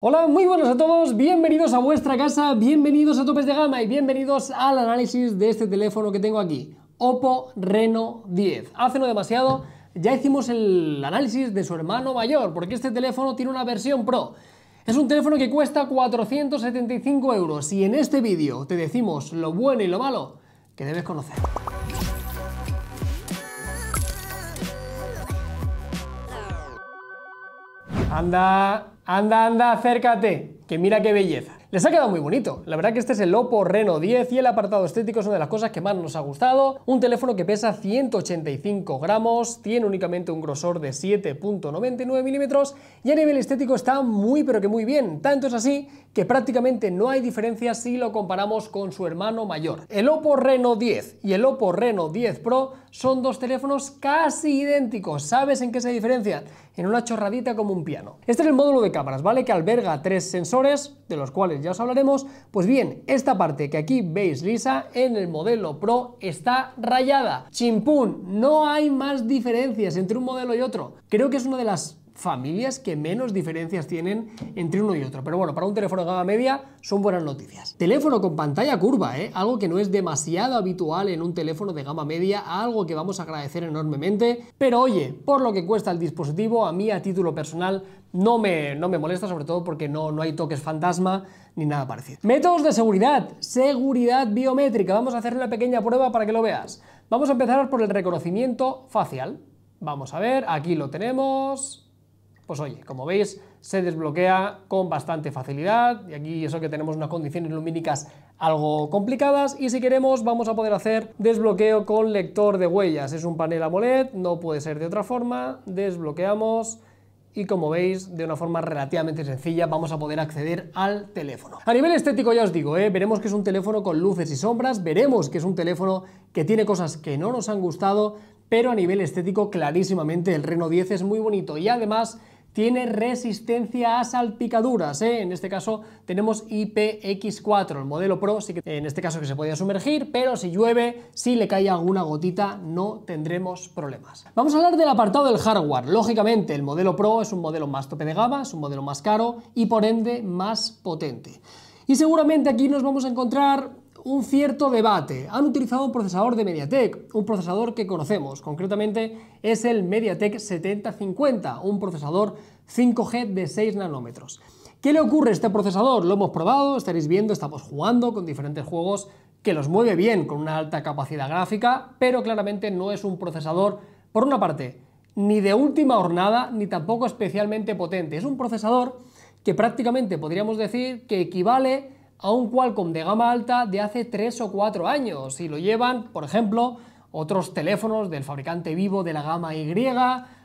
Hola, muy buenos a todos, bienvenidos a vuestra casa, bienvenidos a Topes de Gama y bienvenidos al análisis de este teléfono que tengo aquí, Oppo Reno 10. Hace no demasiado ya hicimos el análisis de su hermano mayor, porque este teléfono tiene una versión Pro. Es un teléfono que cuesta 475 euros y en este vídeo te decimos lo bueno y lo malo que debes conocer. Anda, Anda, anda, acércate, que mira qué belleza. Les ha quedado muy bonito. La verdad que este es el Oppo Reno 10 y el apartado estético es una de las cosas que más nos ha gustado. Un teléfono que pesa 185 gramos, tiene únicamente un grosor de 7.99 milímetros y a nivel estético está muy pero que muy bien. Tanto es así que prácticamente no hay diferencia si lo comparamos con su hermano mayor. El Oppo Reno 10 y el Oppo Reno 10 Pro son dos teléfonos casi idénticos. ¿Sabes en qué se diferencia en una chorradita como un piano. Este es el módulo de cámaras, ¿vale? Que alberga tres sensores, de los cuales ya os hablaremos. Pues bien, esta parte que aquí veis lisa en el modelo Pro está rayada. Chimpún, no hay más diferencias entre un modelo y otro. Creo que es una de las familias que menos diferencias tienen entre uno y otro. Pero bueno, para un teléfono de gama media son buenas noticias. Teléfono con pantalla curva, ¿eh? algo que no es demasiado habitual en un teléfono de gama media, algo que vamos a agradecer enormemente. Pero oye, por lo que cuesta el dispositivo, a mí a título personal no me, no me molesta, sobre todo porque no, no hay toques fantasma ni nada parecido. Métodos de seguridad, seguridad biométrica. Vamos a hacer una pequeña prueba para que lo veas. Vamos a empezar por el reconocimiento facial. Vamos a ver, aquí lo tenemos, pues oye, como veis, se desbloquea con bastante facilidad y aquí eso que tenemos unas condiciones lumínicas algo complicadas y si queremos vamos a poder hacer desbloqueo con lector de huellas. Es un panel AMOLED, no puede ser de otra forma, desbloqueamos y como veis de una forma relativamente sencilla vamos a poder acceder al teléfono. A nivel estético ya os digo, ¿eh? veremos que es un teléfono con luces y sombras, veremos que es un teléfono que tiene cosas que no nos han gustado, pero a nivel estético clarísimamente el Reno 10 es muy bonito y además tiene resistencia a salpicaduras. ¿eh? En este caso tenemos IPX4, el modelo Pro, sí que en este caso que se podía sumergir, pero si llueve, si le cae alguna gotita, no tendremos problemas. Vamos a hablar del apartado del hardware. Lógicamente, el modelo Pro es un modelo más tope de gama, es un modelo más caro y por ende más potente. Y seguramente aquí nos vamos a encontrar un cierto debate. Han utilizado un procesador de MediaTek, un procesador que conocemos, concretamente es el MediaTek 7050, un procesador 5G de 6 nanómetros. ¿Qué le ocurre a este procesador? Lo hemos probado, estaréis viendo, estamos jugando con diferentes juegos que los mueve bien con una alta capacidad gráfica, pero claramente no es un procesador, por una parte, ni de última hornada, ni tampoco especialmente potente. Es un procesador que prácticamente podríamos decir que equivale a un Qualcomm de gama alta de hace 3 o 4 años y lo llevan, por ejemplo, otros teléfonos del fabricante vivo de la gama Y,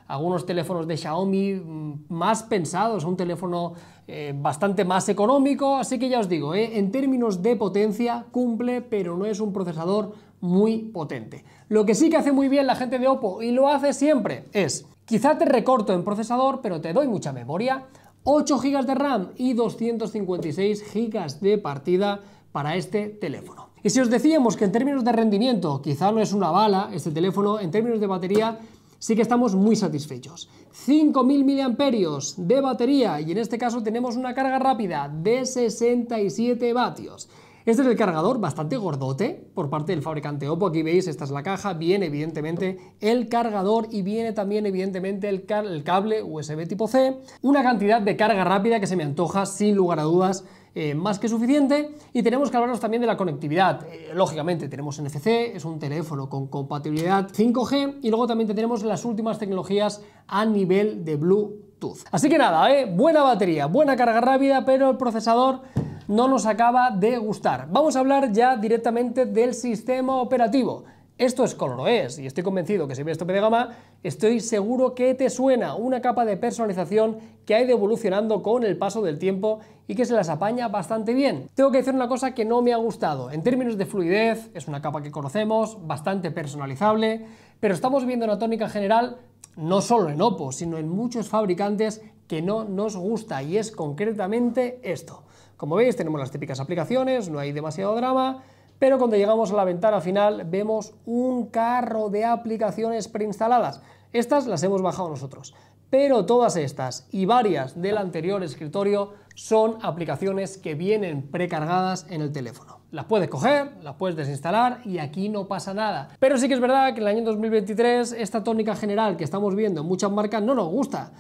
algunos teléfonos de Xiaomi mm, más pensados, un teléfono eh, bastante más económico, así que ya os digo, eh, en términos de potencia cumple, pero no es un procesador muy potente. Lo que sí que hace muy bien la gente de Oppo, y lo hace siempre, es, quizá te recorto en procesador, pero te doy mucha memoria, 8 GB de RAM y 256 GB de partida para este teléfono. Y si os decíamos que en términos de rendimiento quizá no es una bala este teléfono, en términos de batería sí que estamos muy satisfechos. 5.000 mAh de batería y en este caso tenemos una carga rápida de 67 vatios. Este es el cargador, bastante gordote por parte del fabricante Oppo. Aquí veis, esta es la caja, viene evidentemente el cargador y viene también evidentemente el, cable USB tipo C. Una cantidad de carga rápida que se me antoja sin lugar a dudas eh, más que suficiente y tenemos que hablarnos también de la conectividad. Eh, lógicamente tenemos NFC, es un teléfono con compatibilidad 5G y luego también tenemos las últimas tecnologías a nivel de Bluetooth. Así que nada, eh, buena batería, buena carga rápida, pero el procesador no nos acaba de gustar. Vamos a hablar ya directamente del sistema operativo. Esto es es y estoy convencido que si ves tope de gama, estoy seguro que te suena una capa de personalización que ha ido evolucionando con el paso del tiempo y que se las apaña bastante bien. Tengo que decir una cosa que no me ha gustado. En términos de fluidez, es una capa que conocemos, bastante personalizable, pero estamos viendo una tónica general no solo en Oppo, sino en muchos fabricantes no nos gusta y es concretamente esto. Como veis tenemos las típicas aplicaciones, no hay demasiado drama, pero cuando llegamos a la ventana final vemos un carro de aplicaciones preinstaladas. Estas las hemos bajado nosotros, pero todas estas y varias del anterior escritorio son aplicaciones que vienen precargadas en el teléfono. Las puedes coger, las puedes desinstalar y aquí no pasa nada. Pero sí que es verdad que en el año 2023 esta tónica general que estamos viendo en muchas marcas no nos gusta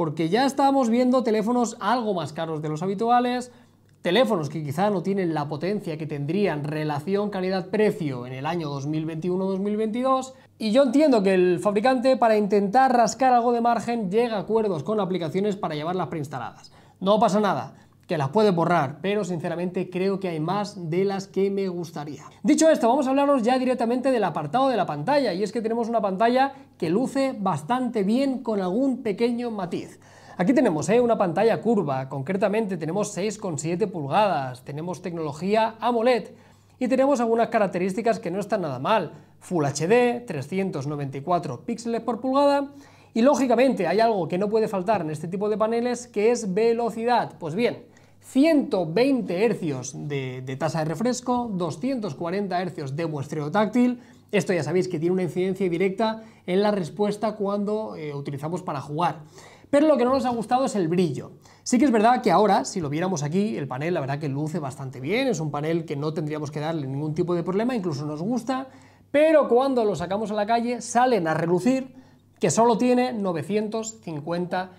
porque ya estamos viendo teléfonos algo más caros de los habituales, teléfonos que quizá no tienen la potencia que tendrían relación calidad-precio en el año 2021-2022. Y yo entiendo que el fabricante para intentar rascar algo de margen llega a acuerdos con aplicaciones para llevarlas preinstaladas. No pasa nada que las puede borrar, pero sinceramente creo que hay más de las que me gustaría. Dicho esto, vamos a hablaros ya directamente del apartado de la pantalla, y es que tenemos una pantalla que luce bastante bien con algún pequeño matiz. Aquí tenemos ¿eh? una pantalla curva, concretamente tenemos 6,7 pulgadas, tenemos tecnología AMOLED y tenemos algunas características que no están nada mal, Full HD, 394 píxeles por pulgada y lógicamente hay algo que no puede faltar en este tipo de paneles que es velocidad. Pues bien, 120 hercios de, tasa de refresco, 240 hercios de muestreo táctil. Esto ya sabéis que tiene una incidencia directa en la respuesta cuando eh, utilizamos para jugar. Pero lo que no nos ha gustado es el brillo. Sí que es verdad que ahora, si lo viéramos aquí, el panel la verdad que luce bastante bien, es un panel que no tendríamos que darle ningún tipo de problema, incluso nos gusta, pero cuando lo sacamos a la calle salen a relucir que solo tiene 950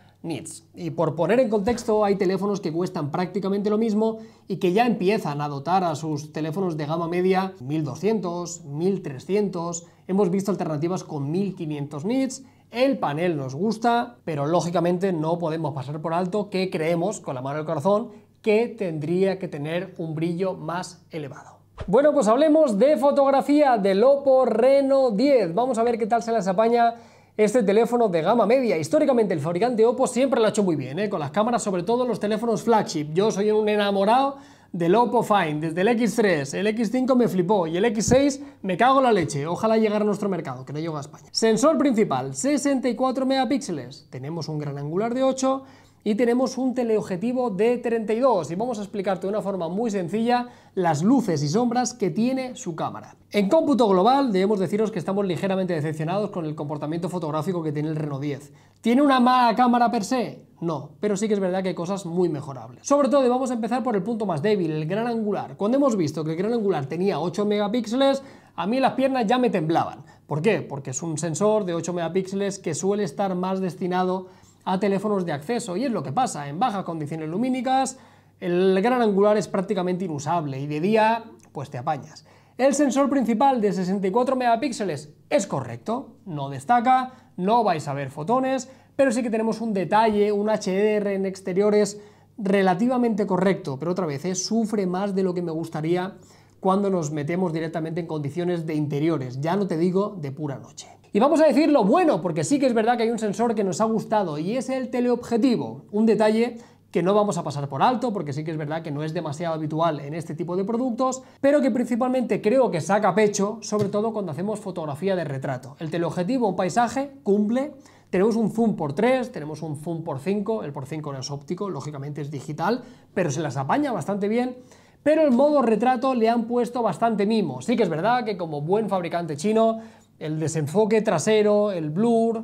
y por poner en contexto, hay teléfonos que cuestan prácticamente lo mismo y que ya empiezan a dotar a sus teléfonos de gama media 1200, 1300, hemos visto alternativas con 1500 nits, el panel nos gusta, pero lógicamente no podemos pasar por alto que creemos, con la mano del corazón, que tendría que tener un brillo más elevado. Bueno, pues hablemos de fotografía del Oppo Reno 10. Vamos a ver qué tal se las apaña este teléfono de gama media. Históricamente el fabricante Oppo siempre lo ha hecho muy bien, ¿eh? con las cámaras, sobre todo los teléfonos flagship. Yo soy un enamorado del Oppo Find, desde el X3, el X5 me flipó y el X6 me cago la leche, ojalá llegue a nuestro mercado, que no llega a España. Sensor principal, 64 megapíxeles, tenemos un gran angular de 8, y tenemos un teleobjetivo de 32 y vamos a explicarte de una forma muy sencilla las luces y sombras que tiene su cámara. En cómputo global debemos deciros que estamos ligeramente decepcionados con el comportamiento fotográfico que tiene el Renault 10. ¿Tiene una mala cámara per se? No, pero sí que es verdad que hay cosas muy mejorables. Sobre todo, vamos a empezar por el punto más débil, el gran angular. Cuando hemos visto que el gran angular tenía 8 megapíxeles, a mí las piernas ya me temblaban. ¿Por qué? Porque es un sensor de 8 megapíxeles que suele estar más destinado a teléfonos de acceso. Y es lo que pasa, en bajas condiciones lumínicas el gran angular es prácticamente inusable y de día pues te apañas. El sensor principal de 64 megapíxeles es correcto, no destaca, no vais a ver fotones, pero sí que tenemos un detalle, un HDR en exteriores relativamente correcto, pero otra vez ¿eh? sufre más de lo que me gustaría cuando nos metemos directamente en condiciones de interiores, ya no te digo de pura noche. Y vamos a decirlo, bueno, porque sí que es verdad que hay un sensor que nos ha gustado y es el teleobjetivo, un detalle que no vamos a pasar por alto, porque sí que es verdad que no es demasiado habitual en este tipo de productos, pero que principalmente creo que saca pecho, sobre todo cuando hacemos fotografía de retrato. El teleobjetivo, un paisaje, cumple. Tenemos un zoom por 3, tenemos un zoom por 5, el por 5 no es óptico, lógicamente es digital, pero se las apaña bastante bien. Pero el modo retrato le han puesto bastante mimo. Sí que es verdad que como buen fabricante chino, el desenfoque trasero, el blur,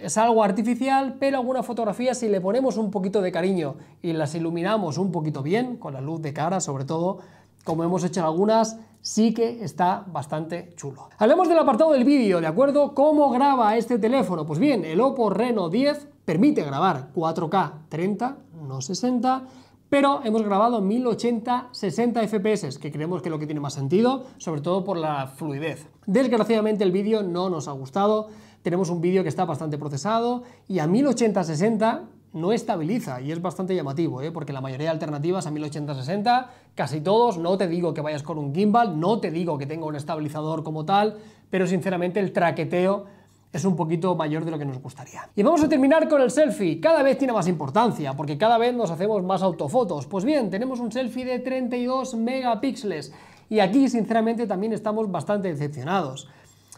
es algo artificial, pero algunas fotografías si le ponemos un poquito de cariño y las iluminamos un poquito bien, con la luz de cara sobre todo, como hemos hecho en algunas, sí que está bastante chulo. Hablemos del apartado del vídeo, ¿de acuerdo? ¿Cómo graba este teléfono? Pues bien, el Oppo Reno 10 permite grabar 4K 30, no 60, pero hemos grabado 1080 60 fps, que creemos que es lo que tiene más sentido, sobre todo por la fluidez. Desgraciadamente el vídeo no nos ha gustado, tenemos un vídeo que está bastante procesado y a 1080 60 no estabiliza y es bastante llamativo, ¿eh? porque la mayoría de alternativas a 1080-60, casi todos, no te digo que vayas con un gimbal, no te digo que tenga un estabilizador como tal, pero sinceramente el traqueteo es un poquito mayor de lo que nos gustaría. Y vamos a terminar con el selfie. Cada vez tiene más importancia, porque cada vez nos hacemos más autofotos. Pues bien, tenemos un selfie de 32 megapíxeles. Y aquí, sinceramente, también estamos bastante decepcionados.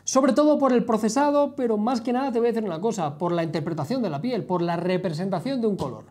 Sobre todo por el procesado, pero más que nada te voy a decir una cosa, por la interpretación de la piel, por la representación de un color.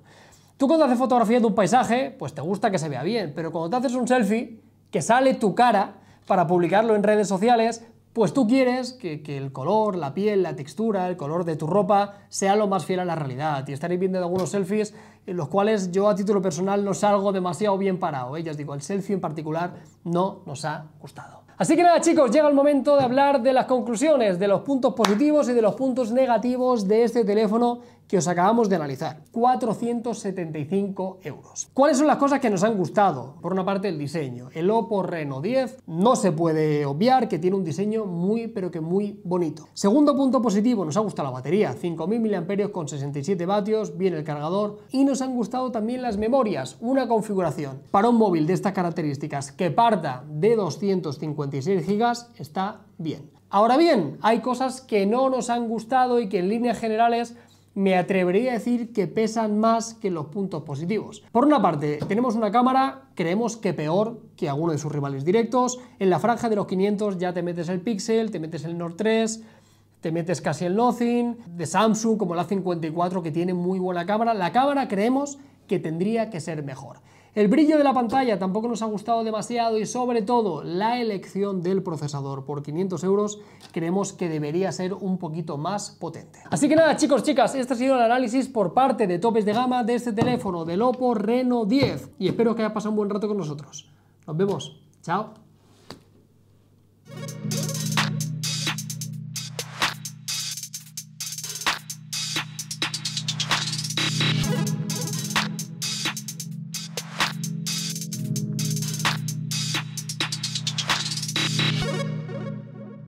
Tú cuando haces fotografía de un paisaje, pues te gusta que se vea bien, pero cuando te haces un selfie, que sale tu cara para publicarlo en redes sociales, pues tú quieres que, el color, la piel, la textura, el color de tu ropa sea lo más fiel a la realidad. Y estaréis viendo algunos selfies en los cuales yo a título personal no salgo demasiado bien parado. ¿eh? Ya os digo, el selfie en particular no nos ha gustado. Así que nada chicos, llega el momento de hablar de las conclusiones, de los puntos positivos y de los puntos negativos de este teléfono que os acabamos de analizar. 475 euros. ¿Cuáles son las cosas que nos han gustado? Por una parte el diseño. El Oppo Reno 10 no se puede obviar que tiene un diseño muy pero que muy bonito. Segundo punto positivo, nos ha gustado la batería. 5.000 mAh con 67 vatios, bien el cargador y nos han gustado también las memorias. Una configuración para un móvil de estas características que parta de 250 56 GB está bien. Ahora bien, hay cosas que no nos han gustado y que en líneas generales me atrevería a decir que pesan más que los puntos positivos. Por una parte, tenemos una cámara, creemos que peor que alguno de sus rivales directos. En la franja de los 500 ya te metes el Pixel, te metes el Nord 3, te metes casi el Nothing, de Samsung como la 54 que tiene muy buena cámara. La cámara creemos que tendría que ser mejor. El brillo de la pantalla tampoco nos ha gustado demasiado y sobre todo la elección del procesador por 500 euros creemos que debería ser un poquito más potente. Así que nada chicos, chicas, este ha sido el análisis por parte de topes de gama de este teléfono del Oppo Reno 10 y espero que hayas pasado un buen rato con nosotros. Nos vemos, chao.